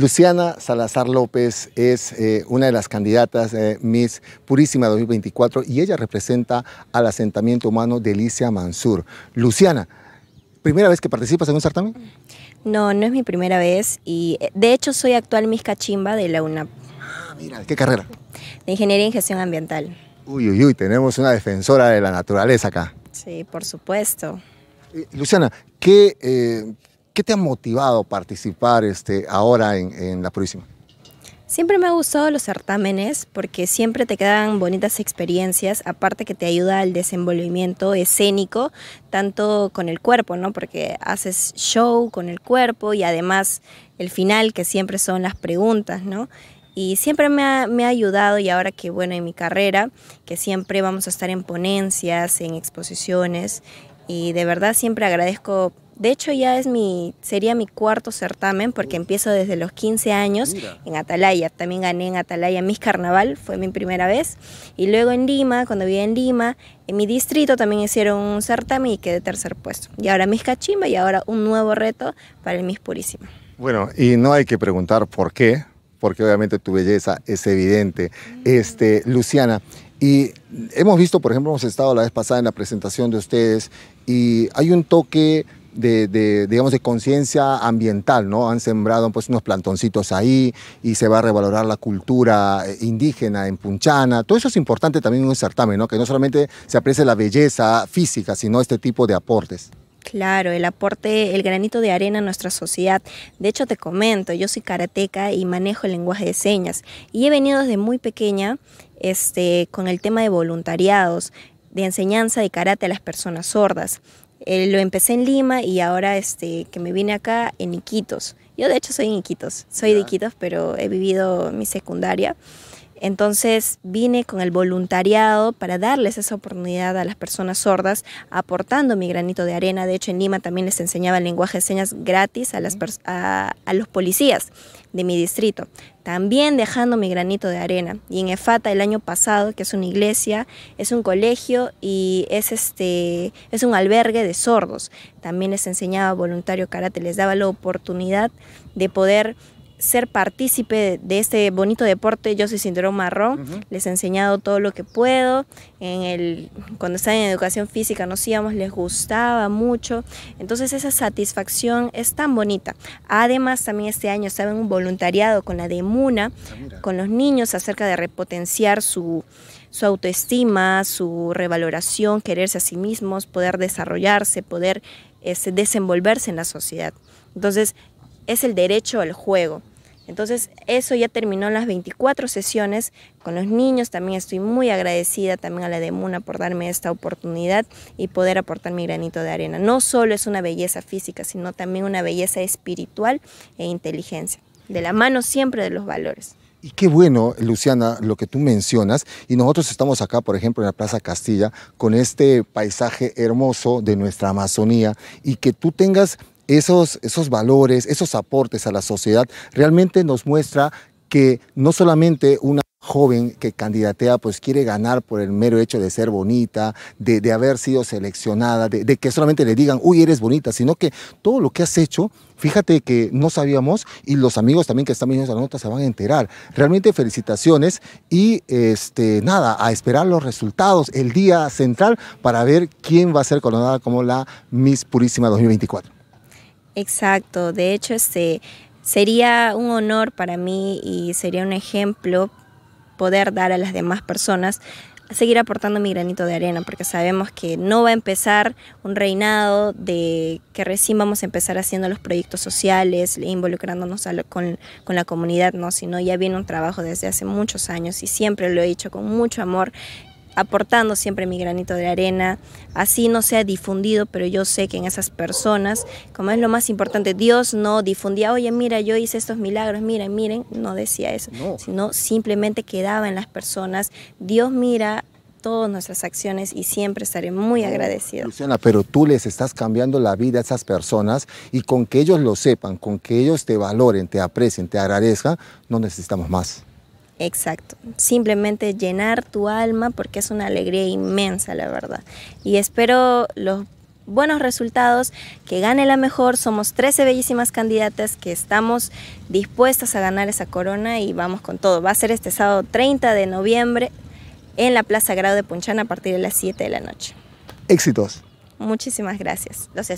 Luciana Salazar López es eh, una de las candidatas Miss Purísima 2024 y ella representa al asentamiento humano de Alicia Mansur. Luciana, ¿primera vez que participas en un certamen? No, no es mi primera vez y eh, de hecho soy actual Miss Cachimba de la UNAP. Ah, mira, ¿qué carrera? De Ingeniería en Gestión Ambiental. Uy, uy, uy, tenemos una defensora de la naturaleza acá. Sí, por supuesto. Eh, Luciana, ¿qué, ¿Qué te ha motivado a participar este, ahora en, la próxima? Siempre me han gustado los certámenes porque siempre te quedan bonitas experiencias, aparte que te ayuda al desenvolvimiento escénico, tanto con el cuerpo, ¿no? Porque haces show con el cuerpo y además el final, que siempre son las preguntas, ¿no? Y siempre me ha, me ha ayudado y ahora que, bueno, en mi carrera, que siempre vamos a estar en ponencias, en exposiciones, y de verdad siempre agradezco de hecho ya es mi, sería mi cuarto certamen porque empiezo desde los 15 años en Atalaya. También gané en Atalaya Miss Carnaval, fue mi primera vez. Y luego en Lima, cuando viví en Lima, en mi distrito también hicieron un certamen y quedé tercer puesto. Y ahora Miss Cachimba y ahora un nuevo reto para el Miss Purísima. Bueno, y no hay que preguntar por qué, porque obviamente tu belleza es evidente. Mm. Este, Luciana, y hemos visto, por ejemplo, hemos estado la vez pasada en la presentación de ustedes y hay un toque de, digamos, de conciencia ambiental, ¿no? Han sembrado pues unos plantoncitos ahí y se va a revalorar la cultura eh, indígena en Punchana. Todo eso es importante también en un certamen, ¿no? Que no solamente se aprecie la belleza física, sino este tipo de aportes. Claro, el aporte, el granito de arena a nuestra sociedad. De hecho, te comento, yo soy karateca y manejo el lenguaje de señas. Y he venido desde muy pequeña este, con el tema de voluntariados, de enseñanza de karate a las personas sordas. Eh, lo empecé en Lima y ahora este, que me vine acá en Iquitos. Yo de hecho soy en Iquitos, soy de Iquitos, pero he vivido mi secundaria. Entonces vine con el voluntariado para darles esa oportunidad a las personas sordas, aportando mi granito de arena. De hecho, en Lima también les enseñaba el lenguaje de señas gratis a, las los policías de mi distrito, también dejando mi granito de arena. Y en EFATA el año pasado, que es una iglesia, es un colegio y es, este, es un albergue de sordos. También les enseñaba voluntario karate, les daba la oportunidad de poder ser partícipe de este bonito deporte. Yo soy cinturón marrón, les he enseñado todo lo que puedo. En el, cuando estaban en educación física nos íbamos, les gustaba mucho. Entonces esa satisfacción es tan bonita. Además también este año estaba en un voluntariado con la DEMUNA, ah, con los niños acerca de repotenciar su, autoestima, su revaloración, quererse a sí mismos, poder desarrollarse, poder este, desenvolverse en la sociedad. Entonces, es el derecho al juego. Entonces, eso ya terminó en las 24 sesiones con los niños. También estoy muy agradecida también a la Demuna por darme esta oportunidad y poder aportar mi granito de arena. No solo es una belleza física, sino también una belleza espiritual e inteligencia, de la mano siempre de los valores. Y qué bueno, Luciana, lo que tú mencionas. Y nosotros estamos acá, por ejemplo, en la Plaza Castilla, con este paisaje hermoso de nuestra Amazonía y que tú tengas esos, esos valores, esos aportes a la sociedad, realmente nos muestra que no solamente una joven que candidatea pues quiere ganar por el mero hecho de ser bonita, de, haber sido seleccionada, de, que solamente le digan, uy, eres bonita, sino que todo lo que has hecho, fíjate que no sabíamos y los amigos también que están viendo la nota se van a enterar. Realmente felicitaciones y este, nada, a esperar los resultados el día central para ver quién va a ser coronada como la Miss Purísima 2024. Exacto, de hecho este, sería un honor para mí y sería un ejemplo poder dar a las demás personas seguir aportando mi granito de arena, porque sabemos que no va a empezar un reinado de que recién vamos a empezar haciendo los proyectos sociales, involucrándonos con, con, la comunidad, no, sino ya viene un trabajo desde hace muchos años y siempre lo he hecho con mucho amor aportando siempre mi granito de arena, así no sea difundido, pero yo sé que en esas personas, como es lo más importante, Dios no difundía, oye, mira, yo hice estos milagros, miren, miren, no decía eso, sino simplemente quedaba en las personas, Dios mira todas nuestras acciones y siempre estaré muy agradecido. Luciana, pero tú les estás cambiando la vida a esas personas y con que ellos lo sepan, con que ellos te valoren, te aprecien, te agradezcan, no necesitamos más. Exacto. Simplemente llenar tu alma porque es una alegría inmensa, la verdad. Y espero los buenos resultados, que gane la mejor. Somos 13 bellísimas candidatas que estamos dispuestas a ganar esa corona y vamos con todo. Va a ser este sábado 30 de noviembre en la Plaza Grado de Punchana a partir de las 7 de la noche. Éxitos. Muchísimas gracias. Los